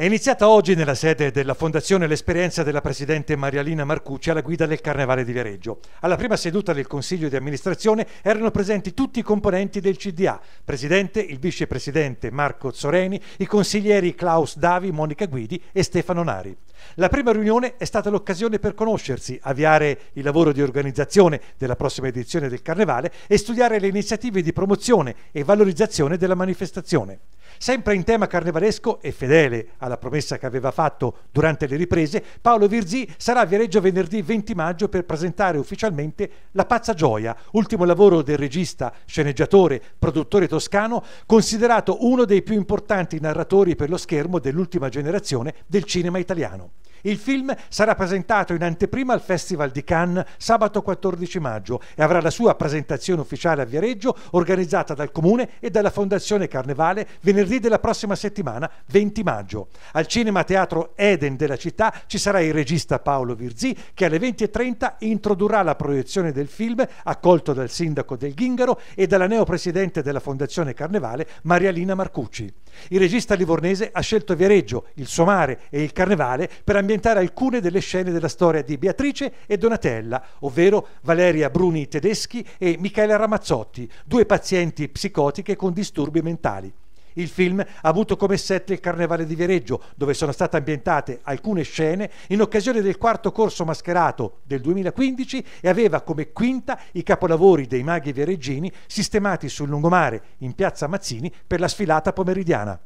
È iniziata oggi nella sede della Fondazione l'esperienza della Presidente Marialina Marcucci alla guida del Carnevale di Viareggio. Alla prima seduta del Consiglio di amministrazione erano presenti tutti i componenti del CDA, Presidente, il Vicepresidente Marco Zoreni, i consiglieri Klaus Davi, Monica Guidi e Stefano Nari. La prima riunione è stata l'occasione per conoscersi, avviare il lavoro di organizzazione della prossima edizione del Carnevale e studiare le iniziative di promozione e valorizzazione della manifestazione. Sempre in tema carnevalesco e fedele alla promessa che aveva fatto durante le riprese, Paolo Virzì sarà a Viareggio venerdì 20 maggio per presentare ufficialmente La pazza gioia, ultimo lavoro del regista, sceneggiatore, produttore toscano, considerato uno dei più importanti narratori per lo schermo dell'ultima generazione del cinema italiano. Il film sarà presentato in anteprima al Festival di Cannes sabato 14 maggio e avrà la sua presentazione ufficiale a Viareggio organizzata dal Comune e dalla Fondazione Carnevale venerdì della prossima settimana, 20 maggio. Al Cinema Teatro Eden della città ci sarà il regista Paolo Virzì che alle 20.30 introdurrà la proiezione del film accolto dal sindaco del Ghingaro e dalla neopresidente della Fondazione Carnevale Marialina Marcucci. Il regista livornese ha scelto Viareggio, il suo mare e il carnevale per ambientare alcune delle scene della storia di Beatrice e Donatella, ovvero Valeria Bruni Tedeschi e Michela Ramazzotti, due pazienti psicotiche con disturbi mentali. Il film ha avuto come set il Carnevale di Viareggio, dove sono state ambientate alcune scene in occasione del quarto corso mascherato del 2015 e aveva come quinta i capolavori dei maghi viareggini sistemati sul lungomare in piazza Mazzini per la sfilata pomeridiana.